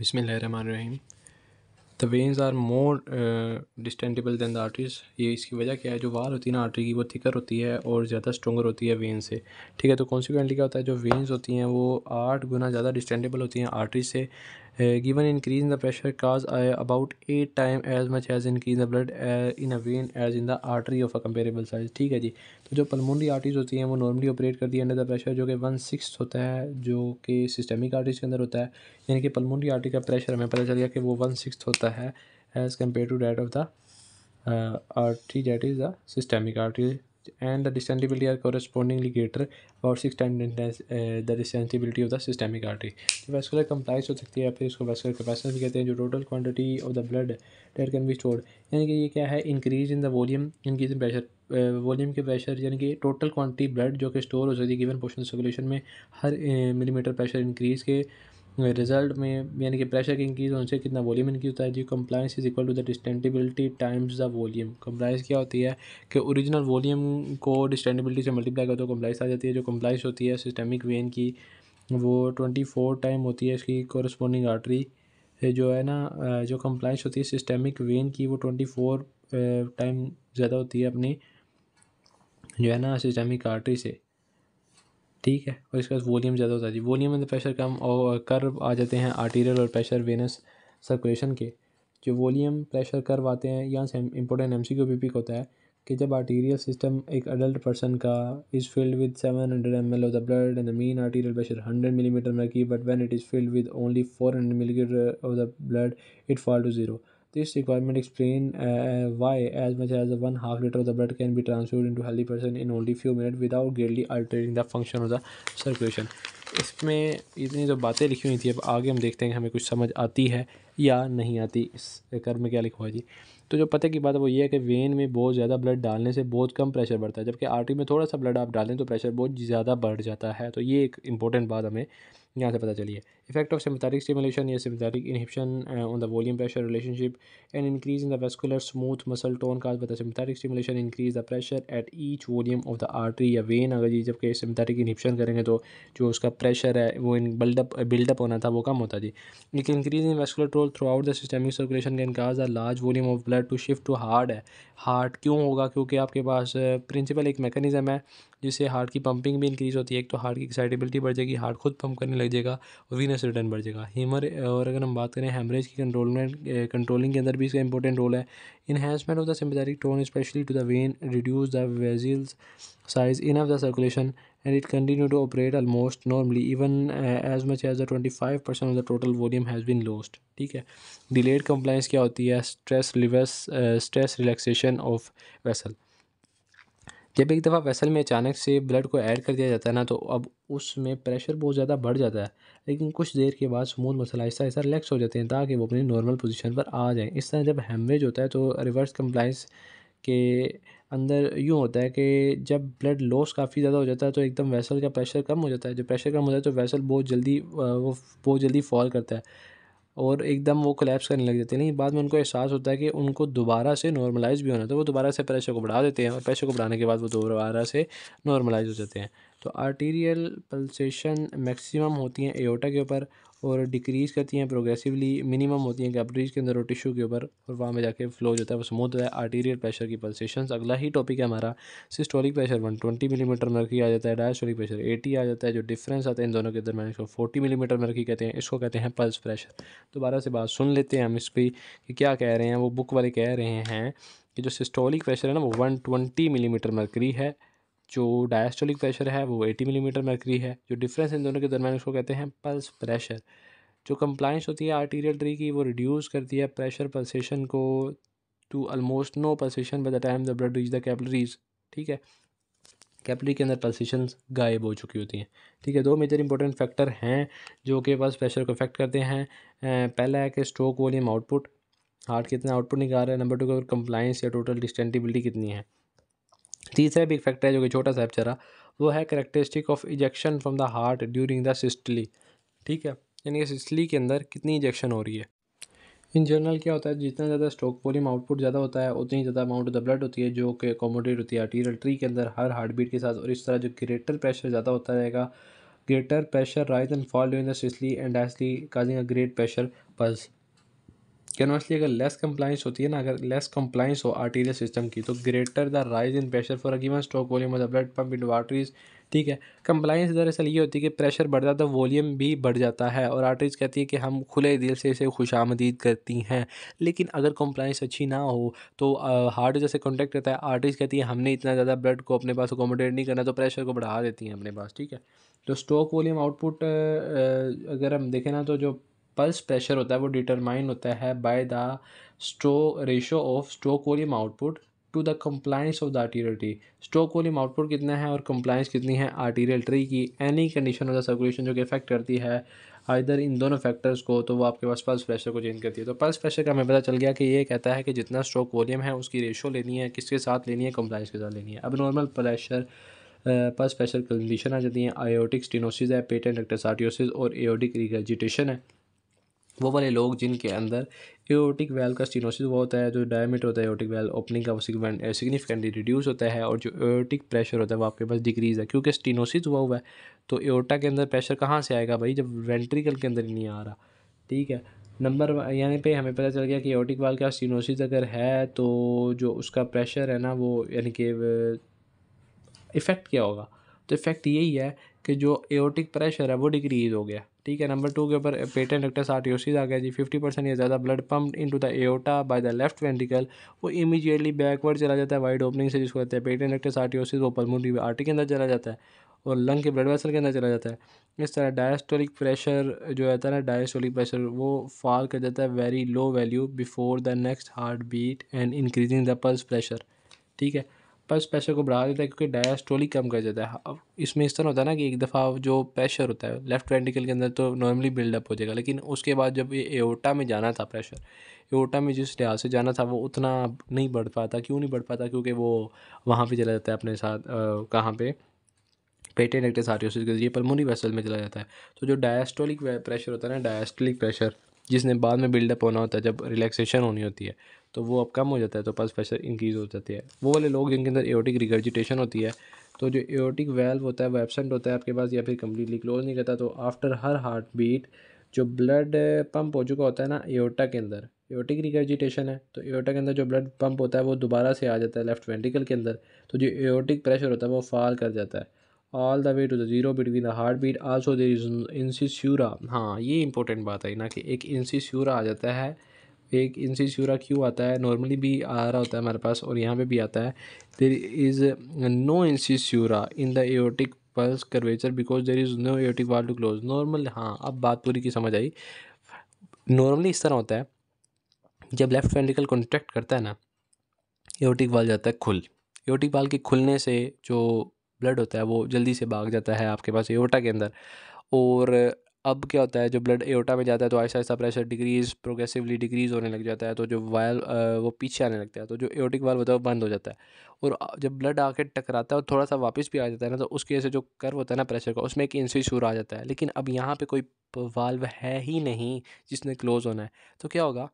Rahim the veins are more distensible than the arteries ये इसकी वजह क्या है जो वाल होती है ना आर्टरी की वो थिकर होती है और ज़्यादा स्ट्रॉगर होती है वेंस से ठीक है तो कॉन्सिक्वेंटली क्या होता है जो वेंस होती हैं वो आठ गुना ज़्यादा डिस्टेंटेबल होती हैं आर्टरी से given increase in the pressure cause about eight times as much as as the blood blood in uh, a a as in the artery of a a size ठीक है जी तो जो पलमोनरी आर्टरीज होती हैं वो normally operate करती है under the pressure जो कि वन सिक्स होता है जो कि सिस्टमिक आर्टरीज के अंदर होता है यानी कि पलमोनरी आर्टरी का प्रेशर हमें पता चल गया कि वो वन सिक्स होता है as compare to that of the artery that is the systemic artery and the distensibility are correspondingly greater about six time the distensibility of the systemic artery तो वेस्कुलर कंप्लाइज हो सकती है फिर उसको vascular capacitance भी कहते हैं जो total quantity of the blood that can be stored यानी कि ये क्या है increase in the volume increase in pressure volume के प्रेशर यानी कि टोटल क्वांटिटी ब्लड जो कि स्टोर हो सकती है गिवन पोर्शन सर्कुलेशन में हर मिलीमीटर प्रेशर इंक्रीज के रिजल्ट में यानी कि प्रेशर के इंक्रीज होने से कितना वॉल्यूम इंक्रीज होता है जी compliance is equal to the distensibility times the volume compliance क्या होती है कि ओरिजिनल वॉल्यूम को डिस्टेंटिबिलिटी से मल्टीप्लाई कर दो तो कंप्लाइंस आ जाती है जो कंप्लाइंस होती है सिस्टमिक वेन की वो ट्वेंटी फोर टाइम होती है इसकी कॉरस्पॉन्डिंग आर्टरी जो है ना जो कंप्लाइंस होती है सिस्टमिक वेन की वो ट्वेंटी फोर टाइम ज़्यादा होती है अपनी जो है ना सिस्टमिक आर्टरी से ठीक है और इसके बाद वॉलीम ज़्यादा होता है जी वॉलीम एंड तो प्रेशर कम और कर्व आ जाते हैं आर्टीरियल और प्रेशर वेनस सर्कुलेशन के जो वॉलीम प्रेशर कर्व आते हैं यहाँ से इंपॉर्टेंट एम सी भी पिक होता है कि जब आर्टीरियल सिस्टम एक अडल्ट पर्सन का is filled with seven hundred M L of the blood and the mean arterial pressure hundred millimetre mercury but when it is filled with only four hundred millimetre of the blood it fall to zero This requirement explain uh, why as much as one half liter of the blood can be transferred into healthy person in only few minutes without greatly altering the function of the circulation. इसमें इतनी जो बातें लिखी हुई थी अब आगे हम देखते हैं हमें कुछ समझ आती है या नहीं आती इस कर में क्या लिखा हुआ जी तो जो पते की बात है वो ये है कि वेन में बहुत ज़्यादा ब्लड डालने से बहुत कम प्रेशर बढ़ता है जबकि आर्टरी में थोड़ा सा ब्लड आप डालें तो प्रेशर बहुत ज़्यादा बढ़ जाता है तो ये एक इंपॉर्टेंट बात हमें यहाँ से पता चलिए इफेक्ट ऑफ सिमथेटिक स्टिमुलेशन या sympathetic inhibition on the volume pressure relationship and increase in the vascular smooth muscle tone cause by sympathetic stimulation increase the pressure at each volume of the artery या vein अगर जी जबकि सिमथेटिक inhibition करेंगे तो जो उसका pressure है वो इन बिल्डअप बिल्डअप होना था वो कम होता जी लेकिन increase in vascular tone throughout the systemic circulation can cause the large volume of blood to shift to heart है हार्ट क्यों होगा क्योंकि आपके पास प्रिंसिपल एक मैकेनिज़्म है जिससे हार्ट की पंपिंग भी इंक्रीज़ होती है एक तो हार्ट की एक्साइटेबिलिटी बढ़ जाएगी हार्ट खुद पंप करने लग जाएगा और वीनस रिटर्न बढ़ जाएगा हीमर और अगर हम बात करें हेमरेज की कंट्रोलमेंट कंट्रोलिंग के अंदर भी इसका इंपॉर्टेंट रोल है enhancement of the sympathetic tone specially to the vein reduce the vessels size in of the circulation and it continued to operate almost normally even uh, as much as the 25% percent of the total volume has been lost ठीक है delayed compliance क्या होती है stress reverse uh, stress relaxation of vessel जब एक दफ़ा vessel में अचानक से ब्लड को ऐड कर दिया जाता है ना तो अब उसमें प्रेशर बहुत ज़्यादा बढ़ जाता है लेकिन कुछ देर के बाद स्मूथ मसल आहिस्ता आहिस्ता रिलैक्स हो जाते हैं ताकि वो अपनी नॉर्मल पोजीशन पर आ जाएं इस तरह जब हेमरेज होता है तो रिवर्स कंप्लाइंस के अंदर यूँ होता है कि जब ब्लड लॉस काफ़ी ज़्यादा हो जाता है तो एकदम वैसल का प्रेशर कम हो जाता है जब प्रेशर कम हो जाता है तो वैसल बहुत जल्दी वो बहुत जल्दी फॉल करता है और एकदम वो कलेप्स करने लग जाते हैं लेकिन बाद में उनको एहसास होता है कि उनको दोबारा से नॉर्मलाइज भी होना तो वो दोबारा से प्रेशर को बढ़ा देते हैं और प्रेशर को बढ़ाने के बाद वो दोबारा से नॉर्मलाइज हो जाते हैं तो आर्टीरियल पल्सेशन मैक्सिमम होती हैं एओटा के ऊपर और डिक्रीज़ करती हैं प्रोग्रेसिवली मिनिमम होती हैं कैपरीज के अंदर और टिश्यू के ऊपर और वहाँ में जाके फ्लो जो है वो स्मूथ होता है आर्टीरियल प्रेशर की पल्सेशन अगला ही टॉपिक है हमारा systolic pressure 120 millimetre mm mercury आ जाता है डायस्टोलिक प्रेशर 80 आ जाता है जो डिफ्रेंस आता है इन दोनों के दरमियान इसको फोर्टी मिलीमीटर mm मर्की कहते हैं इसको कहते हैं पल्स प्रेशर दोबारा से बात सुन लेते हैं हम इसकी कि क्या कह रहे हैं वो बुक वाले कह रहे हैं कि जो सिस्टोलिक प्रेशर है ना वो वन मिलीमीटर mm मरकरी है जो डायस्टोलिक प्रेशर है वो 80 मिलीमीटर मरकरी है जो डिफरेंस इन दोनों के दरमियान उसको कहते हैं पल्स प्रेशर जो कंप्लाइंस होती है आर्टीरियल ट्री की वो रिड्यूस करती है प्रेशर पल्सेशन को to almost no pulsation by the time the blood reach the capillaries ठीक है कैपलरी के अंदर पल्सेशन गायब हो चुकी होती हैं ठीक है दो मेजर इंपॉर्टेंट फैक्टर हैं जो कि पल्स प्रेशर को इफेक्ट करते हैं पहला है कि स्ट्रोक वॉल्यूम आउटपुट हार्ट कितना आउटपुट निकाल रहा है नंबर टू का कंप्लाइंस या टोटल डिस्टेंटिबिलिटी कितनी है तीसरा भी एक फैक्टर है जो कि छोटा सा चरा वो है characteristic of ejection from the heart during the systole ठीक है यानी कि सिस्टली के अंदर कितनी इजेक्शन हो रही है इन जनरल क्या होता है जितना ज़्यादा स्ट्रोक वॉल्यूम आउटपुट ज़्यादा होता है उतनी ज़्यादा अमाउंट ऑफ द ब्लड होती है जो कि अकोमोडेट होती है आर्टीरियल ट्री के अंदर हर हार्ट बीट के साथ और इस तरह जो ग्रेटर प्रेशर ज़्यादा होता रहेगा greater pressure rise and fall during the systole and easily causing a great pressure pulse conversely अगर लेस कंप्लाइंस होती है ना अगर लेस कंप्लाइंस हो आर्टीरियल सिस्टम की तो greater the rise in pressure for given stroke volume of the blood pump in arteries ठीक है कंप्लाइंस दरअसल ये होती है कि प्रेशर बढ़ जाता है वॉल्यूम भी बढ़ जाता है और आर्टरीज कहती है कि हम खुले दिल से इसे खुश आमदीद करती हैं लेकिन अगर कंप्लाइंस अच्छी ना हो तो हार्ट जैसे कॉन्टैक्ट रहता है आर्टरीज कहती है हमने इतना ज़्यादा ब्लड को अपने पास अकोमोडेट नहीं करना तो प्रेशर को बढ़ा देती हैं अपने पास ठीक है तो स्ट्रोक वॉल्यूम आउटपुट अगर हम देखें ना तो जो पल्स प्रेशर होता है वो डिटरमाइन होता है by the stroke ratio of stroke volume output to the compliance of the arterial tree stroke volume output कितना है और कम्प्लाइंस कितनी है आर्टीरियल ट्री की any condition of the circulation जो कि इफेक्ट करती है इधर इन दोनों फैक्टर्स को तो वो आपके पास पल्स प्रेशर को चेंज करती है तो पल्स प्रेशर का हमें पता चल गया कि ये कहता है कि जितना स्ट्रोक वॉल्यूम है उसकी रेशो लेनी है किसके साथ लेनी है कम्प्लाइंस के साथ लेनी है अब normal pressure pulse pressure condition आ जाती है आयोटिक स्टिनोसिस है पेटेंट रेक्टस आर्टियोसिस और एओडिक रिगर्जिटेशन है वो वाले लोग जिनके अंदर एओटिक वेल का स्टिनोसिस वो होता है जो डायमीटर होता है एओटिक वेल ओपनिंग का वो सिग्निफिकेंटली रिड्यूस होता है और जो एओटिक प्रेशर होता है वो आपके पास डिक्रीज है क्योंकि स्टिनोसिस हुआ हुआ है तो एओटा के अंदर प्रेशर कहाँ से आएगा भाई जब वेंट्रिकल के अंदर ही नहीं आ रहा ठीक है नंबर यानी पे हमें पता चल गया कि एओटिक वाल का स्टिनोसिस अगर है तो जो उसका प्रेशर है ना वो यानी कि इफ़ेक्ट क्या होगा तो इफेक्ट यही है कि जो एओटिक प्रेशर है वो डिक्रीज़ हो गया ठीक है नंबर टू के ऊपर पेटेंट डक्टस आर्टियोसिस आ गया जी फिफ्टी परसेंट या ज़्यादा blood pump into the aorta by the left ventricle वो इमीजिएटली बैकवर्ड चला जाता है वाइड ओपनिंग से जिसको कहते हैं पेटेंट डक्टस आर्टियोसिस वो पल्मोनरी आर्टी के अंदर चला जाता है और लंग के ब्लड वेसल के अंदर चला जाता है इस तरह डायस्टोलिक प्रेशर जो रहता है ना डायस्टोलिक प्रेशर वो फॉल कर जाता है very low value before the next heart beat and increasing the pulse pressure ठीक है बस प्रेशर को बढ़ा देता है क्योंकि डायास्टोली कम कर देता है अब इसमें इस तरह होता है ना कि एक दफ़ा जो प्रेशर होता है लेफ्ट वेंटिकल के अंदर तो नॉर्मली बिल्डअप हो जाएगा लेकिन उसके बाद जब ये एओटा में जाना था प्रेशर एओटा में जिस लिहाज से जाना था वो उतना नहीं बढ़ पाता क्यों नहीं बढ़ पाता क्योंकि वो वहाँ पर चला जाता है अपने साथ कहाँ पर पेटेंट एक्टिस आर्टियोसिस के जरिए पलमोनी वेसल में चला जाता है तो जो डायस्टोलिक प्रेशर होता है ना डायस्टोलिक प्रेशर जिसने बाद में बिल्डअप होना होता है जब रिलैक्सेशन होनी होती है तो वो अब कम हो जाता है तो पल्स प्रेशर इंक्रीज़ हो जाती है वो वाले लोग जिनके अंदर एओटिक रिगर्जिटेशन होती है तो जो एओटिक वेल्व होता है वो एबसेंट होता है आपके पास या फिर कम्प्लीटली क्लोज नहीं करता तो आफ्टर हर हार्ट बीट जो ब्लड पम्प हो चुका होता है ना एओटा के अंदर एओटिक रिगर्जिटेशन है तो एओटा के अंदर जो ब्लड पम्प होता है वो दोबारा से आ जाता है लेफ्ट वेंटिकल के अंदर तो जो एओटिक प्रेशर होता है वो फॉल कर जाता है all the way to the zero between the heart beat also there is incisura हाँ ये इंपॉर्टेंट बात है ना कि एक इंसिस्यूरा आ जाता है एक इनसी श्यूरा क्यों आता है नॉर्मली भी आ रहा होता है हमारे पास और यहाँ पे भी आता है there is no incisura in the aortic pulse curvature because there is no aortic wall to close normal हाँ अब बात पूरी की समझ आई नॉर्मली इस तरह होता है जब लेफ्ट वेंटिकल कॉन्ट्रैक्ट करता है ना एटिक वाल जाता है खुल एटिक वाल के खुलने से जो ब्लड होता है वो जल्दी से भाग जाता है आपके पास एओटा के अंदर और अब क्या होता है जो ब्लड एओटा में जाता है तो आहिस्ता आहिस्ता प्रेशर डिक्रीज प्रोग्रेसिवली डिक्रीज होने लग जाता है तो जो वायल वो पीछे आने लगता है तो जो एओटिक वाल होता है वो बंद हो जाता है और जब ब्लड आके टकराता है और थोड़ा सा वापस भी आ जाता है ना तो उसकी वजह से जो कर्व होता है ना प्रेशर का उसमें एक इंसी शूर आ जाता है लेकिन अब यहाँ पर कोई वाल्व है ही नहीं जिसने क्लोज़ होना है तो क्या होगा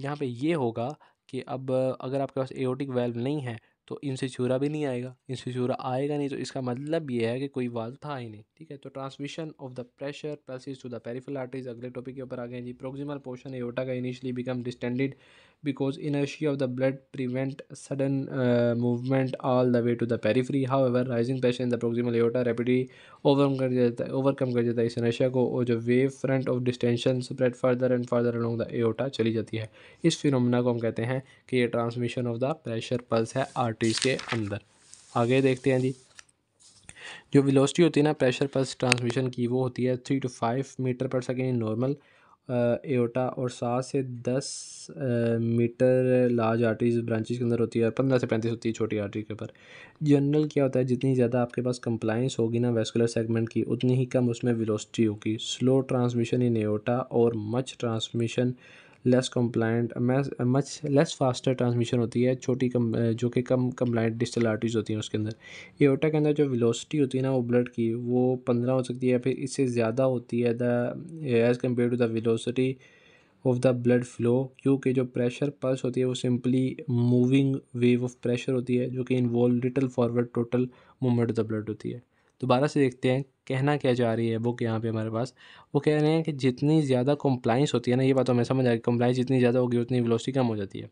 यहाँ पर ये होगा कि अब अगर आपके पास एओटिक वाल्व नहीं है तो इनसे छूरा भी नहीं आएगा इनसे छूरा आएगा नहीं तो इसका मतलब ये है कि कोई वाल था ही नहीं ठीक है तो transmission of the pressure passage to the peripheral arteries अगले टॉपिक के ऊपर आ गए जी प्रोक्सिमल पोर्शन एओटा का initially become distended because inertia of the blood prevent sudden uh, movement all the way to the periphery however rising pressure in the proximal aorta rapidly overcome कर देता है overcome कर देता है इस inertia को और जो wave front of distension spread further and further along the aorta चली जाती है इस फिनोमिना को हम कहते हैं कि ये transmission of the pressure pulse है आर्टरीज के अंदर आगे देखते हैं जी जो विलोसिटी होती है ना प्रेशर पल्स ट्रांसमिशन की वो होती है three to five metre per second normal aorta और सात से दस मीटर लार्ज आर्टरीज ब्रांचेज के अंदर होती है और पंद्रह से पैंतीस होती है छोटी आर्टरी के ऊपर जनरल क्या होता है जितनी ज़्यादा आपके पास कंप्लाइंस होगी ना वेस्कुलर सेगमेंट की उतनी ही कम उसमें वेलोसिटी होगी स्लो ट्रांसमिशन इन एओटा और much transmission less compliant much less faster transmission होती है छोटी कम जो कि कम कम्प्लाइंट डिस्टल आर्टीज होती हैं उसके अंदर एओटा के अंदर जो वेलोसिटी होती है ना वो ब्लड की वो पंद्रह हो सकती है फिर इससे ज़्यादा होती है the as compare to the velocity of the blood flow क्योंकि जो प्रेशर पल्स होती है वो simply moving wave of pressure होती है जो कि involve little forward total movement of the blood होती है दोबारा से देखते हैं कहना क्या चाह रही है बुक यहाँ पे हमारे पास वो कह रहे हैं कि जितनी ज़्यादा कंप्लाइंस होती है ना ये बात तो हमें समझ आएगी कम्प्लाइंस कंप्लाइंस जितनी ज़्यादा होगी उतनी वेलोसिटी कम हो जाती है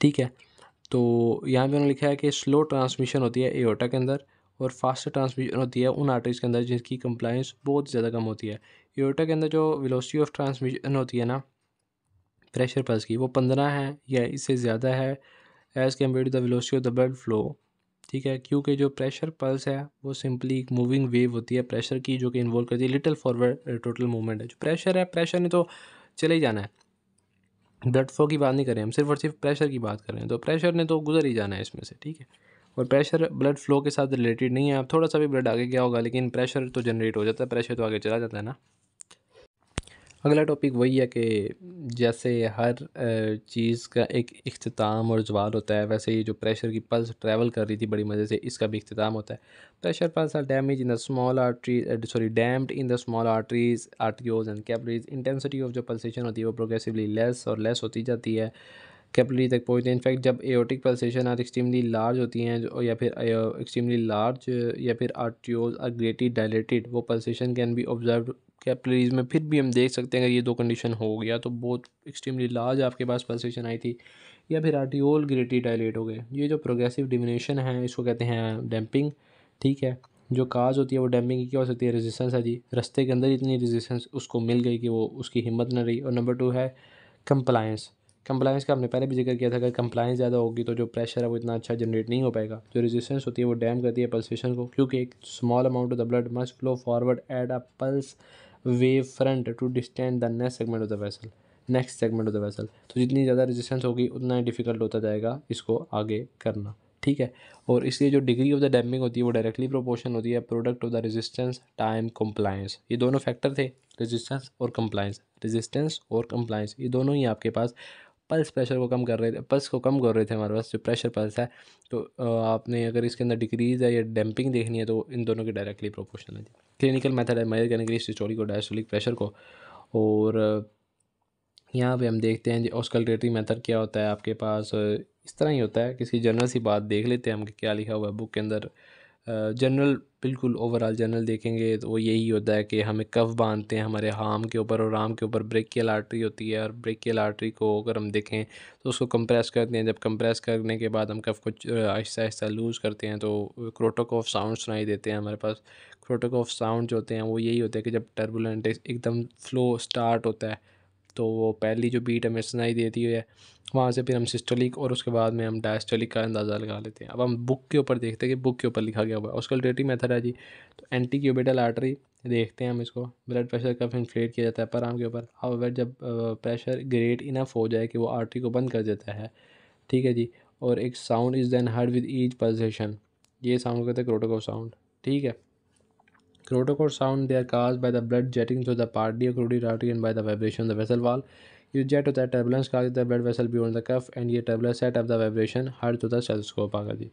ठीक है तो यहाँ पे उन्होंने लिखा है कि स्लो ट्रांसमिशन होती है एओटा के अंदर और फास्ट ट्रांसमिशन होती है उन आर्टरीज के अंदर जिनकी कंप्लाइंस बहुत ज़्यादा कम होती है एओटा के अंदर जो वेलोसिटी ऑफ ट्रांसमिशन होती है ना प्रेशर पल्स की वो पंद्रह है या इससे ज़्यादा है as compare to the velocity of the blood flow ठीक है क्योंकि जो प्रेशर पल्स है वो सिंपली एक मूविंग वेव होती है प्रेशर की जो कि इन्वॉल्व करती है लिटिल फॉरवर्ड टोटल मूवमेंट है जो प्रेशर है प्रेशर ने तो चले ही जाना है ब्लड फ्लो की बात नहीं करें हम सिर्फ और सिर्फ प्रेशर की बात कर रहे हैं तो प्रेशर ने तो गुजर ही जाना है इसमें से ठीक है और प्रेशर ब्लड फ्लो के साथ रिलेटेड नहीं है आप थोड़ा सा भी ब्लड आगे गया होगा लेकिन प्रेशर तो जनरेट हो जाता है प्रेशर तो आगे चला जाता है ना अगला टॉपिक वही है कि जैसे हर चीज़ का एक अख्ताम और जवाल होता है वैसे ही जो प्रेशर की पल्स ट्रैवल कर रही थी बड़ी मज़े से इसका भी अख्ताम होता है pressure pulse are damage in the small artery sorry damped in the small arteries arterioles and capillaries intensity of जो पल्सेशन होती है वो प्रोग्रेसिवली लेस और लेस होती जाती है कैपलरी तक पहुँचते हैं इनफैक्ट जब aortic pulsation are extremely large होती हैं या फिर एक्सट्रीमली लार्ज या फिर आर्टियोज आर ग्रेटली डायलेटेड वो pulsation can be observe capillaries में फिर भी हम देख सकते हैं अगर ये दो कंडीशन हो गया तो बहुत एक्सट्रीमली लार्ज आपके पास पल्सेशन आई थी या फिर आर्टियोल ग्रेटी डायलेट हो गए ये जो प्रोग्रेसिव डिमिनेशन है इसको कहते हैं डैम्पिंग ठीक है जो काज होती है वो डैम्पिंग की क्या हो सकती है रेजिस्टेंस है जी रस्ते के अंदर इतनी रेजिस्टेंस उसको मिल गई कि वो उसकी हिम्मत न रही और नंबर टू है कंप्लायंस कंप्लायंस का हमने पहले भी जिक्र किया था अगर कंप्लायंस ज़्यादा होगी तो जो प्रेशर है वो इतना अच्छा जनरेट नहीं हो पाएगा जो रेजिस्टेंस होती है वो डैम करती है पल्सेशन को क्योंकि एक small amount of the blood must flow forward at a pulse wave front to distend the next segment of the vessel next segment of the vessel तो जितनी ज़्यादा रेजिस्टेंस होगी उतना ही डिफिकल्ट होता जाएगा इसको आगे करना ठीक है और इसलिए जो डिग्री ऑफ द डैम्पिंग होती है वो डायरेक्टली प्रोपोर्शन होती है product of the resistance time compliance ये दोनों फैक्टर थे रेजिस्टेंस और कंप्लायंस रेजिस्टेंस और कंप्लायंस ये दोनों ही आपके पास पल्स प्रेशर को कम कर रहे थे पल्स को कम कर रहे थे हमारे पास जो प्रेशर पल्स है तो आपने अगर इसके अंदर डिक्रीज है या डैम्पिंग देखनी है तो इन दोनों के डायरेक्टली प्रोपोर्शनल है क्लिनिकल मेथड है मेजर करने के लिए सिस्टोलिक को डायस्टोलिक प्रेशर को और यहाँ पे हम देखते हैं ऑस्कल्टेटरी मेथड क्या होता है आपके पास इस तरह ही होता है किसी जनरल सी बात देख लेते हैं हम क्या लिखा हुआ है बुक के अंदर जनरल बिल्कुल ओवरऑल जनरल देखेंगे तो वो यही होता है कि हमें कफ बांधते हैं हमारे हाम के ऊपर और आम के ऊपर ब्रेकियल आर्टरी होती है और ब्रेकियल आर्टरी को अगर हम देखें तो उसको कंप्रेस करते हैं जब कंप्रेस करने के बाद हम कफ को आहिस्ता आहिस्ता लूज़ करते हैं तो क्रोटोक ऑफ साउंड सुनाई देते हैं हमारे पास क्रोटोक ऑफ साउंड जो होते हैं वो यही होते हैं कि जब टर्बुलेंट एकदम फ्लो स्टार्ट होता है तो वो पहली जो बीट हमें सुनाई देती है वहाँ से फिर हम सिस्टोलिक और उसके बाद में हम डायस्टोलिक का अंदाज़ा लगा लेते हैं अब हम बुक के ऊपर देखते हैं कि बुक के ऊपर लिखा गया हुआ है उसका ऑस्कल्टेटिव मेथड है जी तो एंटी क्यूबिटल आर्टरी देखते हैं हम इसको ब्लड प्रेशर कफ इन्फ्लेट किया जाता है पर आम के ऊपर अगर जब प्रेशर ग्रेट इनफ हो जाए कि वो आर्टरी को बंद कर देता है ठीक है जी और एक sound is then heard with each pulsation ये साउंड कहते हैं क्रोटोको साउंड ठीक है Crotocor sound, they are caused by the blood jetting through the pardia crudi artery and by the vibration of the vessel wall. You jet of the turbulence causes the blood vessel beyond the cuff and ये turbulence set up the vibration heard to the stethoscope आगे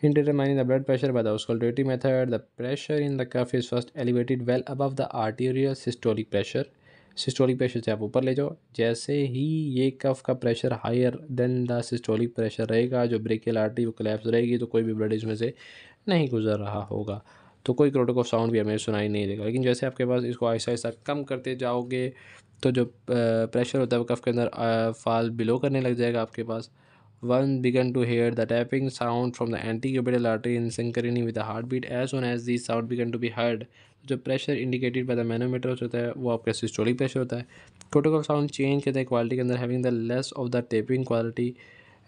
In determining the blood pressure by the auscultative method, the pressure in the cuff is first elevated well above the arterial systolic pressure. Systolic pressure से आप ऊपर ले जाओ जैसे ही ये cuff का pressure higher than the systolic pressure रहेगा जो ब्रेकियल आर्टरी वो क्लैप्स रहेगी तो कोई भी ब्लड इसमें से नहीं गुजर रहा होगा तो कोई क्रोटो को साउंड भी हमें सुनाई नहीं देगा लेकिन जैसे आपके पास इसको आहिस्ता आहिस्ता कम करते जाओगे तो जो प्रेशर होता है वो कफ के अंदर फाल बिलो करने लग जाएगा आपके पास one begin to hear the tapping sound from the antecubital artery in synchrony with heart beat as soon as the sound begin to be heard जो pressure indicated by the manometer होता है वो आपका systolic pressure होता है क्रोटोकॉल sound change करते हैं quality के अंदर having the less of the tapping quality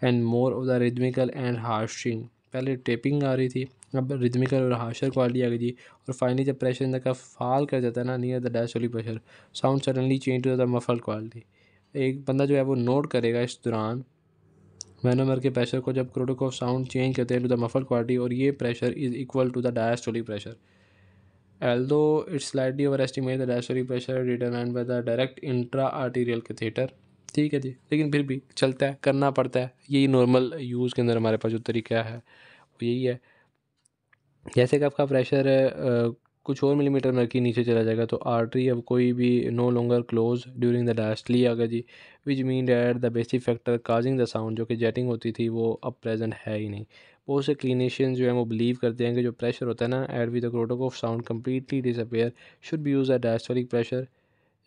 and more of the rhythmical and harsher पहले टेपिंग आ रही थी अब रिदमिकल और हार्शर क्वालिटी आ गई थी और फाइनली जब प्रेशर इंदर का फाल कर जाता है ना नियर द वाली pressure sound suddenly change to the muffle quality एक बंदा जो है वो नोट करेगा इस दौरान मैनोमर के प्रेशर को जब क्रोटोक साउंड चेंज करते हैं टू द मफल क्वालिटी और ये pressure is equal to the diastolic pressure although it's slightly over estimate the diastolic pressure determined by the direct intra arterial catheter ठीक है जी लेकिन फिर भी चलता है करना पड़ता है यही नॉर्मल यूज़ के अंदर हमारे पास जो तरीका है वो यही है जैसे कि आपका प्रेशर कुछ और मिलीमीटर में रखी नीचे चला जाएगा तो आर्टरी अब कोई भी no longer close during the dash लिया आगे जी which mean that the basic factor causing the sound जो कि जेटिंग होती थी वो अब प्रेजेंट है ही नहीं बहुत से क्लिनिशियन जो है वो बिलीव करते हैं कि जो प्रेशर होता है ना at with the Korotkoff of sound completely disappear should be use the diastolic pressure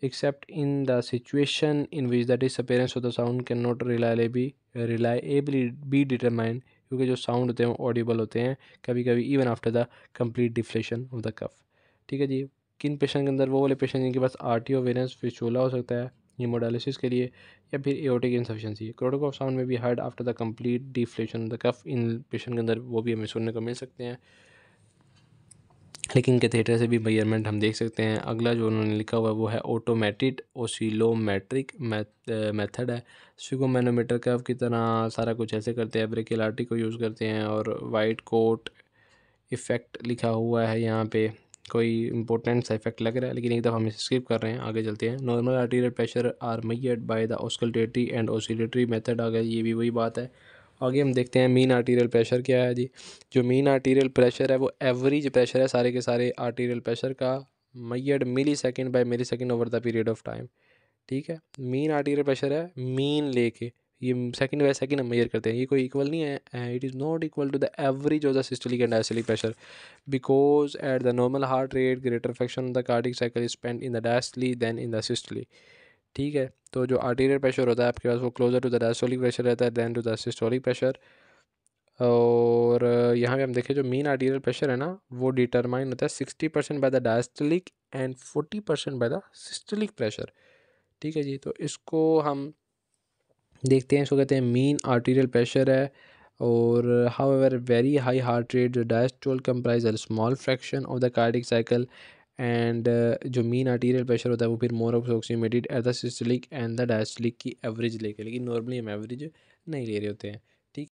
except in the situation in which the disappearance of the sound cannot reliably reliably be determined क्योंकि जो sound होते हैं वो Audible होते हैं कभी कभी even after the complete deflation of the cuff ठीक है जी किन पेशेंट के अंदर वो वाले पेशेंट जिनके पास arterio venous fistula हो सकता है हीमोडालिसिस के लिए या फिर aortic insufficiency Korotkoff of sound में भी heard after the complete deflation of the cuff in patient के अंदर वो भी हमें सुनने को मिल सकते हैं लेकिन इनके थिएटर से भी मेजरमेंट हम देख सकते हैं अगला जो उन्होंने लिखा हुआ है वो है ऑटोमेटिड ओसिलोमेट्रिक मेथड है इसी मैनोमीटर कर्व की तरह सारा कुछ ऐसे करते हैं ब्रेकेलाटी को यूज़ करते हैं और वाइट कोट इफ़ेक्ट लिखा हुआ है यहाँ पे कोई इंपॉर्टेंट सा इफेक्ट लग रहा है लेकिन एक दफ़ा हम इसे स्किप कर रहे हैं आगे चलते हैं normal arterial pressure are made by the auscultatory and oscillatory method आ गया ये भी वही बात है आगे हम देखते हैं मीन आर्टीरियल प्रेशर क्या है जी जो मीन आर्टीरियल प्रेशर है वो एवरेज प्रेशर है सारे के सारे आर्टीरियल प्रेशर का made millisecond by millisecond over the period of time ठीक है मीन आर्टीरियल प्रेशर है मीन लेके ये सेकंड बाय सेकंड हम मेजर करते हैं ये कोई इक्वल नहीं है it is not equal to the average of the systolic and diastolic pressure because at the normal heart rate greater fraction of the cardiac cycle is spend in the diastole than in the systole ठीक है तो जो आर्टीरियर pressure होता है आपके पास वो closer to the diastolic pressure रहता है than to the systolic pressure और यहाँ पे हम देखें जो मेन आर्टीरियल प्रेशर है ना वो डिटरमाइन होता है sixty percent by the diastolic and forty percent by the systolic pressure ठीक है जी तो इसको हम देखते हैं इसको कहते हैं मेन आर्टीरियल प्रेशर है और however very high heart rate जो diastole comprise a small fraction of the cardiac cycle and uh, जो मीन आर्टीरियल प्रेशर होता है वो फिर more of approximated at the systolic and the diastolic की average लेके लेकिन नॉर्मली हम एवरेज नहीं ले रहे होते हैं